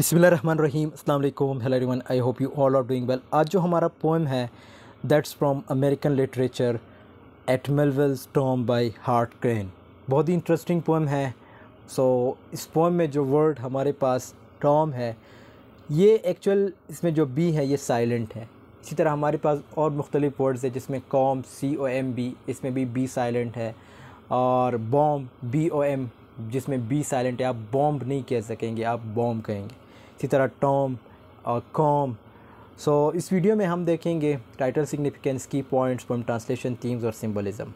रहीम अल्लाम hello everyone I hope you all are doing well आज जो हमारा पोएम है that's from American literature at Melville स्टॉम बाय हार्ट क्रेन बहुत ही इंटरेस्टिंग पोएम है सो so, इस पोएम में जो वर्ड हमारे पास टॉम है ये एक्चुअल इसमें जो बी है ये साइलेंट है इसी तरह हमारे पास और मुख्तलिफ वर्ड्स है जिसमें comb C O M B इसमें भी बी साइलेंट है और बॉम बी ओ एम जिसमें बी साइलेंट है आप बॉम्ब नहीं कह सकेंगे आप बॉम्ब कहेंगे इसी तरह टॉम और कॉम सो so, इस वीडियो में हम देखेंगे टाइटल सिग्निफिकेंस की पॉइंट्स पॉइंट ट्रांसलेशन थीम्स और सिम्बलिज़म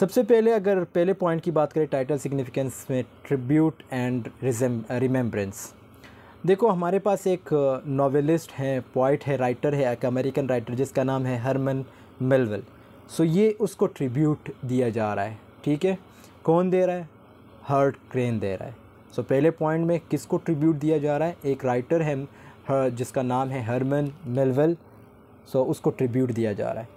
सबसे पहले अगर पहले पॉइंट की बात करें टाइटल सिग्निफिकेंस में ट्रिब्यूट एंड रिमेम्बरेंस देखो हमारे पास एक नॉवेलिस्ट हैं पॉइट है राइटर है एक अमेरिकन राइटर जिसका नाम है हरमन मेलवल सो ये उसको ट्रिब्यूट दिया जा रहा है ठीक है कौन दे रहा है हर्ट क्रेन दे रहा है सो so, पहले पॉइंट में किसको ट्रिब्यूट दिया जा रहा है एक राइटर है जिसका नाम है हरमन मेलवेल सो so, उसको ट्रिब्यूट दिया जा रहा है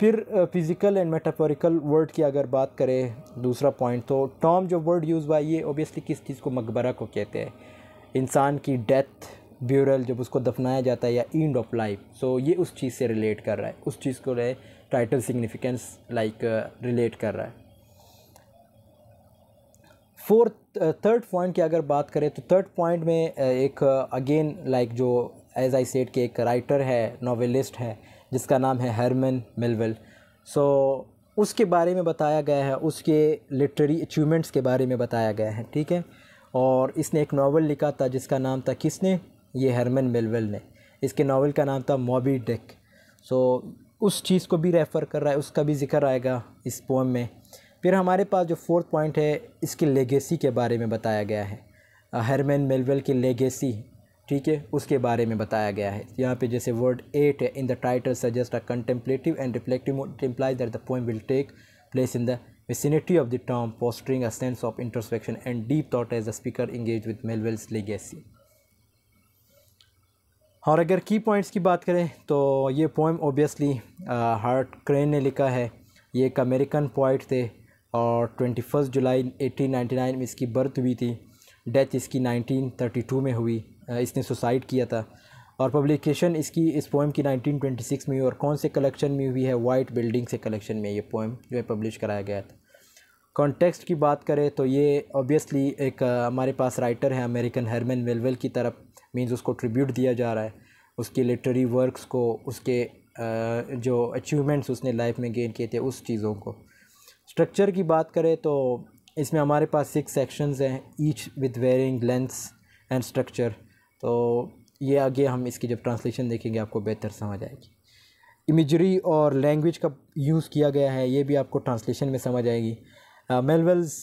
फिर फिज़िकल एंड मेटाफोरिकल वर्ड की अगर बात करें दूसरा पॉइंट तो टर्म जो वर्ड यूज़ हुआ ये ओबियसली किस चीज़ को मकबरा को कहते हैं इंसान की डेथ ब्यूरल जब उसको दफनाया जाता है या एंड ऑफ लाइफ सो ये उस चीज़ से रिलेट कर रहा है उस चीज़ को टाइटल सिग्निफिकेंस लाइक रिलेट कर रहा है फोर्थ थर्ड पॉइंट की अगर बात करें तो थर्ड पॉइंट में एक अगेन लाइक like जो एज आई सेट के एक राइटर है नावलिस्ट है जिसका नाम है हरमन मिलवल सो so, उसके बारे में बताया गया है उसके लिटरेरी अचीवमेंट्स के बारे में बताया गया है ठीक है और इसने एक नावल लिखा था जिसका नाम था किसने ये हरमन मिलवल ने इसके नावल का नाम था मॉबी डेक सो so, उस चीज़ को भी रेफ़र कर रहा है उसका भी जिक्र आएगा इस पोम में फिर हमारे पास जो फोर्थ पॉइंट है इसकी लेगेसी के बारे में बताया गया है हरमैन मेलवेल की लेगेसी ठीक है उसके बारे में बताया गया है यहाँ पे जैसे वर्ड एट है in the title suggest a contemplative and reflective implies that the poem will take place in the vicinity of the टर्म fostering a sense of introspection and deep thought as the speaker engage with Melville's legacy और अगर की points की बात करें तो ये poem obviously heart crane ने लिखा है ये एक अमेरिकन पॉइंट थे और ट्वेंटी फर्स्ट जुलाई एटीन नाइन्टी नाइन में इसकी बर्थ हुई थी डेथ इसकी नाइनटीन थर्टी टू में हुई इसने सुसाइड किया था और पब्लिकेशन इसकी इस पोएम की नाइनटीन ट्वेंटी सिक्स में हुई और कौन से कलेक्शन में हुई है वाइट बिल्डिंग से कलेक्शन में ये पोएम जो है पब्लिश कराया गया था कॉन्टेक्स्ट की बात करें तो ये ऑब्वियसली एक हमारे पास राइटर है अमेरिकन हरमन वेलवेल की तरफ मीन्स उसको ट्रिब्यूट दिया जा रहा है उसकी लिटरेरी वर्क्स को उसके जो अचीवमेंट्स उसने लाइफ में गेन किए थे उस चीज़ों को स्ट्रक्चर की बात करें तो इसमें हमारे पास सिक्स सेक्शंस हैं each with varying lengths and structure तो ये आगे हम इसकी जब ट्रांसलेशन देखेंगे आपको बेहतर समझ आएगी इमेजरी और लैंग्वेज का यूज़ किया गया है ये भी आपको ट्रांसलेशन में समझ आएगी मेलवेल्स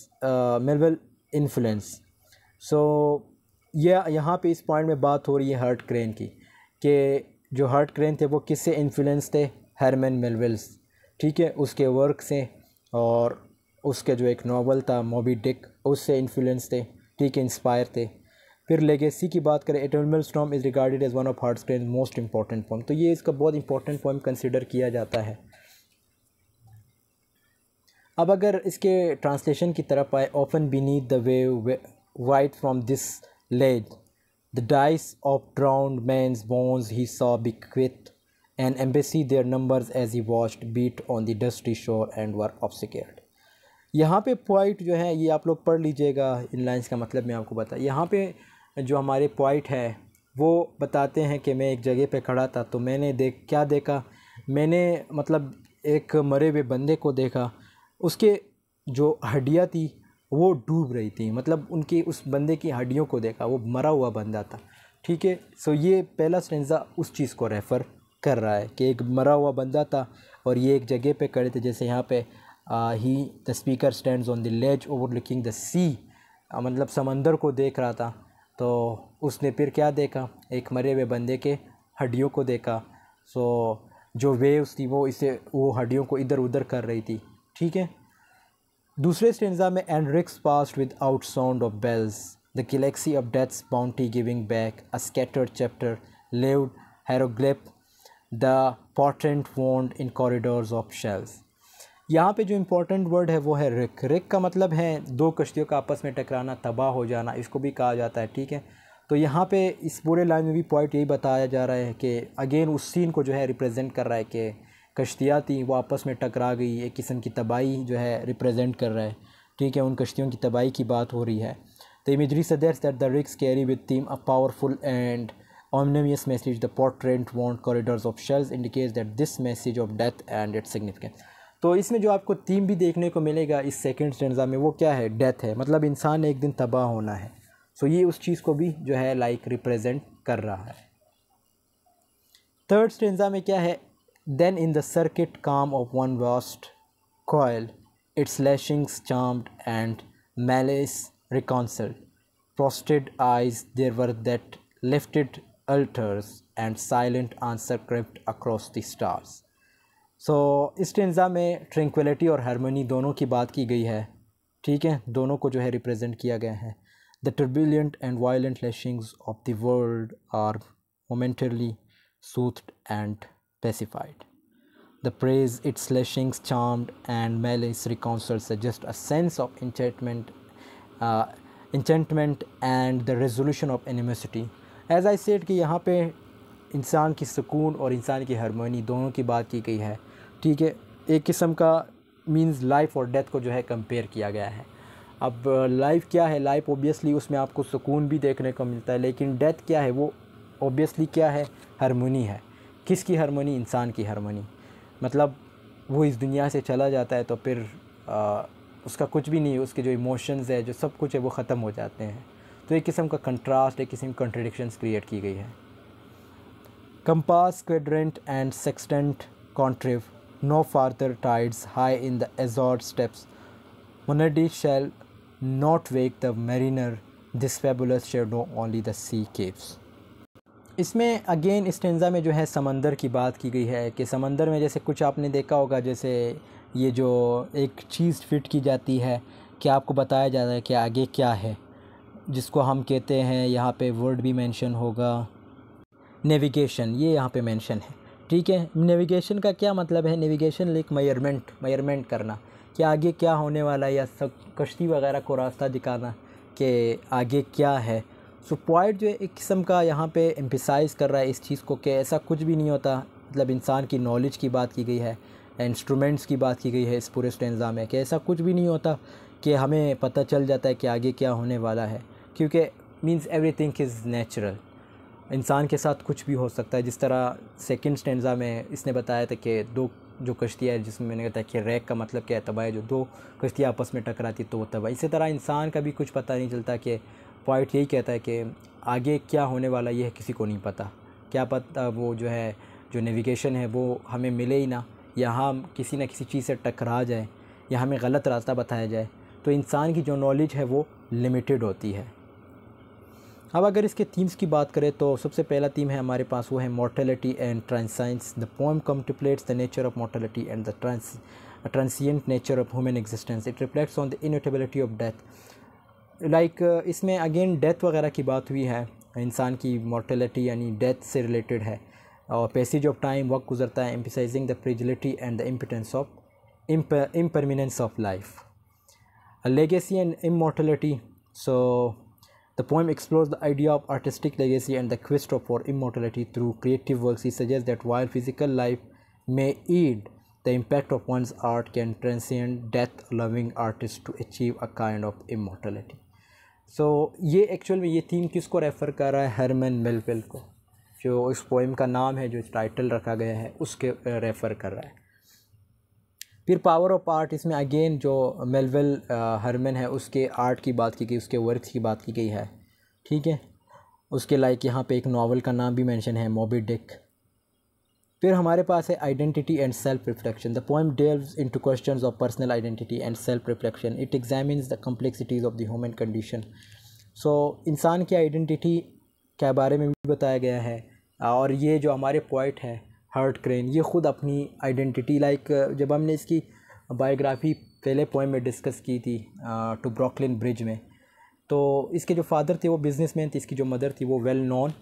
मेलवेल इन्फ्लुएंस सो यह यहाँ पे इस पॉइंट में बात हो रही है हर्ट क्रेन की कि जो हर्ट क्रेन थे वो किससे इन्फ्लुएंस थे हरमन मेलवेल्स ठीक है उसके वर्क से और उसके जो एक नावल था मोबी डिक उससे इन्फ्लुएंस थे ठीक इंस्पायर थे फिर लेगेसी की बात करें एटर्मल स्टॉम is regarded as one of Hart Crane most important point तो ये इसका बहुत इंपॉर्टेंट पॉइंट कंसिडर किया जाता है अब अगर इसके ट्रांसलेशन की तरफ आए often beneath the wave wide from this ledge the dice of drowned men's bones he saw bequeath and embassy their numbers as he watched beat on the dusty shore and were obscured यहाँ पे point जो है ये आप लोग पढ़ लीजिएगा इन lines का मतलब मैं आपको बता यहाँ पे जो हमारे पॉइंट है वो बताते हैं कि मैं एक जगह पे खड़ा था तो मैंने देख क्या देखा मैंने मतलब एक मरे हुए बंदे को देखा उसके जो हड्डियाँ थी वो डूब रही थी मतलब उनकी उस बंदे की हड्डियों को देखा वो मरा हुआ बंदा था ठीक है सो ये पहला स्टेंजा उस चीज़ को रेफ़र कर रहा है कि एक मरा हुआ बंदा था और ये एक जगह पे खड़े थे जैसे यहाँ पे he the speaker stand on the ledge overlooking the sea मतलब समंदर को देख रहा था तो उसने फिर क्या देखा एक मरे हुए बंदे के हड्डियों को देखा सो जो वेव्स थी वो इसे वो हड्डियों को इधर उधर कर रही थी ठीक है दूसरे स्टेंजा में and wrecks passed without sound of bells the galaxy of death's bounty giving back a scattered chapter livid hieroglyph the portent wound in corridors of shells यहाँ पे जो इम्पोर्टेंट वर्ड है वो है रिक रिक का मतलब है दो कश्तियों का आपस में टकराना तबाह हो जाना इसको भी कहा जाता है ठीक है तो यहाँ पे इस पूरे लाइन में भी पॉइंट यही बताया जा रहा है कि अगेन उस सीन को जो है रिप्रेजेंट कर रहा है कि कश्तियाँ थी वो आपस में टकरा गई एक किस्म की तबाही जो है रिप्रेजेंट कर रहा है ठीक है उन कश्तियों की तबाही की बात हो रही है द इमेजरी सदर्स that the wrecks carry with them a powerful and ominous message, the portrait want corridors of shells indicates that this message of death and its significance. तो इसमें जो आपको थीम भी देखने को मिलेगा इस सेकेंड स्टेंजा में वो क्या है डेथ है मतलब इंसान एक दिन तबाह होना है सो so ये उस चीज़ को भी जो है लाइक like, रिप्रेजेंट कर रहा है थर्ड स्टेंजा में क्या है then in the circuit calm of one vast coil its lashings charmed and malice reconciled frosted eyes there were that lifted altars and silent answer crept across the stars so, इस टेंजा में tranquillity और harmony दोनों की बात की गई है ठीक है दोनों को जो है रिप्रेजेंट किया गया है the turbulent and violent lashings of the world are momentarily soothed and pacified. The praise its lashings charmed and malice reconciled suggest a sense of enchantment, uh, enchantment and the resolution of animosity. As I said कि यहाँ पे इंसान की सुकून और इंसान की harmony दोनों की बात की गई है ठीक है एक किस्म का मींस लाइफ और डेथ को जो है कंपेयर किया गया है अब लाइफ क्या है लाइफ ओबियसली उसमें आपको सुकून भी देखने को मिलता है लेकिन डेथ क्या है वो ओबियसली क्या है हारमोनी है किसकी हारमोनी इंसान की हारमोनी मतलब वो इस दुनिया से चला जाता है तो फिर आ, उसका कुछ भी नहीं उसके जो इमोशंस है जो सब कुछ है वो ख़त्म हो जाते हैं तो एक किस्म का कंट्रास्ट एक किस्म कंट्रडिक्शंस क्रिएट की गई है compass quadrant and sextant contrive no farther tides high in the azured steps monody shall not wake the mariner this fabulous no only the sea caves इसमें अगेन स्टेंजा में जो है समंदर की बात की गई है कि समंदर में जैसे कुछ आपने देखा होगा जैसे ये जो एक चीज़ फिट की जाती है कि आपको बताया जाता है कि आगे क्या है जिसको हम कहते हैं यहाँ पे वर्ड भी मेंशन होगा नेविगेशन ये यहाँ पे मेंशन है ठीक है नेविगेशन का क्या मतलब है नेविगेशन लाइक मयरमेंट मयरमेंट करना कि आगे क्या होने वाला है या सब कश्ती वगैरह को रास्ता दिखाना कि आगे क्या है सो पॉइंट जो एक किस्म का यहाँ पे एम्फिसाइज़ कर रहा है इस चीज़ को कि ऐसा कुछ भी नहीं होता मतलब इंसान की नॉलेज की बात की गई है इंस्ट्रूमेंट्स की बात की गई है इस पूरे स्टेंजा में कि ऐसा कुछ भी नहीं होता कि हमें पता चल जाता है कि आगे क्या होने वाला है क्योंकि means everything is natural इंसान के साथ कुछ भी हो सकता है जिस तरह सेकेंड स्टेंजा में इसने बताया था कि दो जो कश्तियाँ है जिसमें मैंने था कि रैक का मतलब क्या है तबाह जो दो कश्तियाँ आपस में टकराती तो वो तबाह इसी तरह इंसान का भी कुछ पता नहीं चलता कि पॉइंट यही कहता है कि आगे क्या होने वाला यह किसी को नहीं पता क्या पता वो जो है जो नेविगेशन है वो हमें मिले ही ना या हम किसी न किसी चीज़ से टकरा जाए या हमें गलत रास्ता बताया जाए तो इंसान की जो नॉलेज है वो लिमिटेड होती है अब अगर इसके थीम्स की बात करें तो सबसे पहला थीम है हमारे पास वो है mortality and transience the poem contemplates the nature of mortality and the trans transient nature of human existence it reflects on the inevitability of death like इसमें अगेन डेथ वगैरह की बात हुई है इंसान की मोर्टेलिटी यानी डेथ से रिलेटेड है और पैसेज ऑफ टाइम वक्त गुजरता है emphasizing the fragility and the importance of impermanence of life legacy and immortality so The poem explores the idea of artistic legacy and the quest for immortality through creative works. He suggests that while physical life may end, the impact of one's art can transcend death, allowing artists to achieve a kind of immortality. so, ये actual में ये theme किसको refer कर रहा है Herman Melville को जो इस poem का नाम है जो title रखा गया है उसके refer कर रहा है फिर पावर ऑफ आर्ट इसमें अगेन जो मेलवेल हरमन है उसके आर्ट की बात की गई उसके वर्क की बात की गई है ठीक है उसके लाइक यहाँ पे एक नावल का नाम भी मेंशन है मोबी डिक फिर हमारे पास है identity and self reflection the poem delves into questions of personal identity and self reflection it examines the complexities of the human condition so इंसान की आइडेंटिटी के बारे में भी बताया गया है और ये जो हमारे पोइट हैं हर्ट क्रेन ये ख़ुद अपनी आइडेंटिटी लाइक जब हमने इसकी बायोग्राफी पहले पोएम में डिस्कस की थी टू ब्रॉकलिन ब्रिज में तो इसके जो फादर थे वो बिजनेसमैन थे इसकी जो मदर थी वो वेल नॉन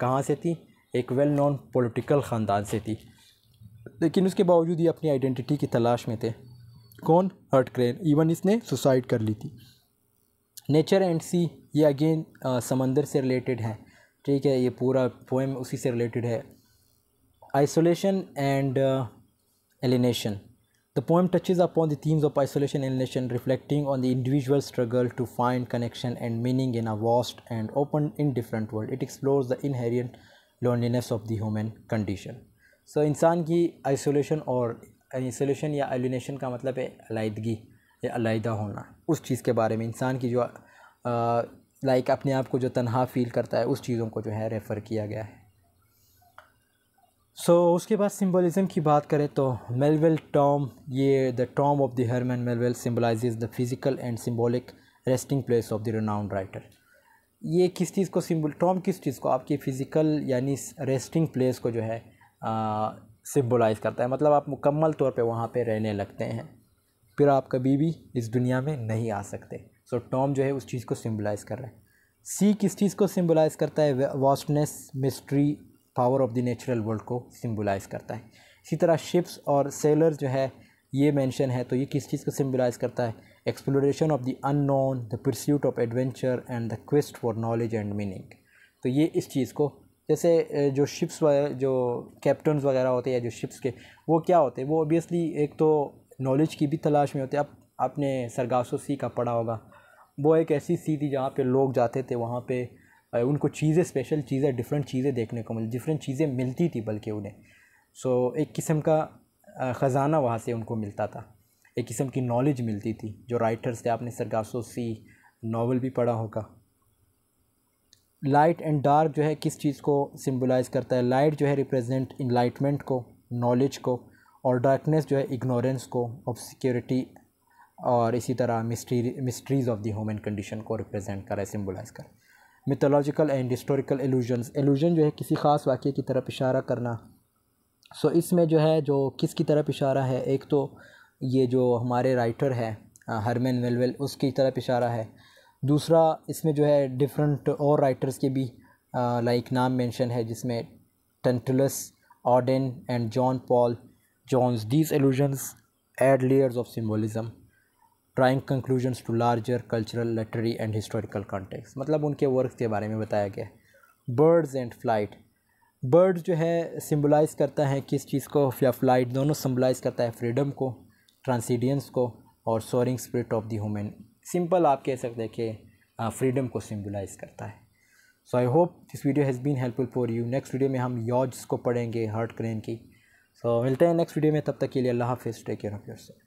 कहाँ से थी एक वेल नॉन पॉलिटिकल ख़ानदान से थी लेकिन उसके बावजूद ये अपनी आइडेंटिटी की तलाश में थे कौन हर्ट क्रेन इवन इसने सुसाइड कर ली थी नेचर एंड सी ये अगेन समंदर से रिलेटेड है ठीक है ये पूरा पोएम उसी से रिलेटेड है isolation and uh, alienation. The poem touches upon the themes of isolation and alienation, reflecting on the individual struggle to find connection and meaning in a vast and open indifferent world. It explores the inherent loneliness of the human condition. So, insaan ki isolation or isolation ya alienation ka matlab hai alaidgi ya alaida hona us cheez ke bare mein insaan ki jo like like अपने आप को जो तनहा feel करता है उस चीज़ों को जो है रेफ़र किया गया है सो so, उसके बाद सिंबलिज्म की बात करें तो मेलवेल टॉम ये the tomb of the Herman Melville symbolize the physical and symbolic resting place of the renowned writer ये किस चीज़ को सिम्बल टॉम किस चीज़ को आपकी फ़िज़िकल यानी रेस्टिंग प्लेस को जो है सिम्बलाइज़ करता है मतलब आप मुकम्मल तौर पे वहाँ पे रहने लगते हैं फिर आप कभी भी इस दुनिया में नहीं आ सकते सो so, टॉम जो है उस चीज़ को सिम्बलाइज़ कर रहा है सी किस चीज़ को सिम्बलाइज़ करता है vastness mystery power of the natural world को सिम्बलाइज़ करता है इसी तरह शिप्स और सेलर जो है ये मेंशन है तो ये किस चीज़ को सिम्बलाइज़ करता है exploration of the unknown the pursuit of adventure and the quest for knowledge and meaning तो ये इस चीज़ को जैसे जो शिप्स जो कैप्टन वगैरह होते हैं या जो शिप्स के वो क्या होते हैं वो ओबियसली एक तो नॉलेज की भी तलाश में होते हैं आप आपने सरगासो सी का पढ़ा होगा वो एक ऐसी सी थी जहाँ पे लोग जाते थे वहाँ पे उनको चीज़ें स्पेशल चीज़ें डिफरेंट चीज़ें देखने को मिली डिफरेंट चीज़ें मिलती थी बल्कि उन्हें सो so, एक किस्म का ख़जाना वहाँ से उनको मिलता था एक किस्म की नॉलेज मिलती थी जो राइटर्स थे आपने सरगासो सी नावल भी पढ़ा होगा लाइट एंड डार्क जो है किस चीज़ को सिम्बलाइज़ करता है लाइट जो है रिप्रेजेंट इनलाइटमेंट को नॉलेज को और डार्कनेस जो है इग्नोरेंस को ऑब्सिक्योरिटी और इसी तरह mystery mysteries of the human condition को रिप्रेजेंट करें सिम्बलाइज़ करें mythological and historical allusion allusion जो है किसी ख़ास वाक़े की तरफ इशारा करना सो so, इसमें जो है जो किस की तरफ इशारा है एक तो ये जो हमारे राइटर है हरमेन वेलवेल उसकी तरफ इशारा है दूसरा इसमें जो है डिफरेंट और राइटर्स के भी लाइक नाम मेंशन है जिसमें Tantalus Odin and John Paul Jones these allusions add layers of symbolism drawing conclusion to larger cultural literary and historical context मतलब उनके वर्क के बारे में बताया गया है बर्ड्स एंड फ्लाइट बर्ड जो है सिम्बलाइज़ करता है किस चीज़ को या फ्लाइट दोनों सिम्बलाइज़ करता है फ्रीडम को ट्रांसीडियंस को और soaring spirit of the human simple आप कह सकते हैं कि फ्रीडम को सिम्बलाइज़ करता है so I hope this video has been helpful for you next video में हम यॉज को पढ़ेंगे हर्ट क्रेन की सो so, मिलते हैं नेक्स्ट वीडियो में तब तक के लिए अल्लाह हाफिज़ take care of your self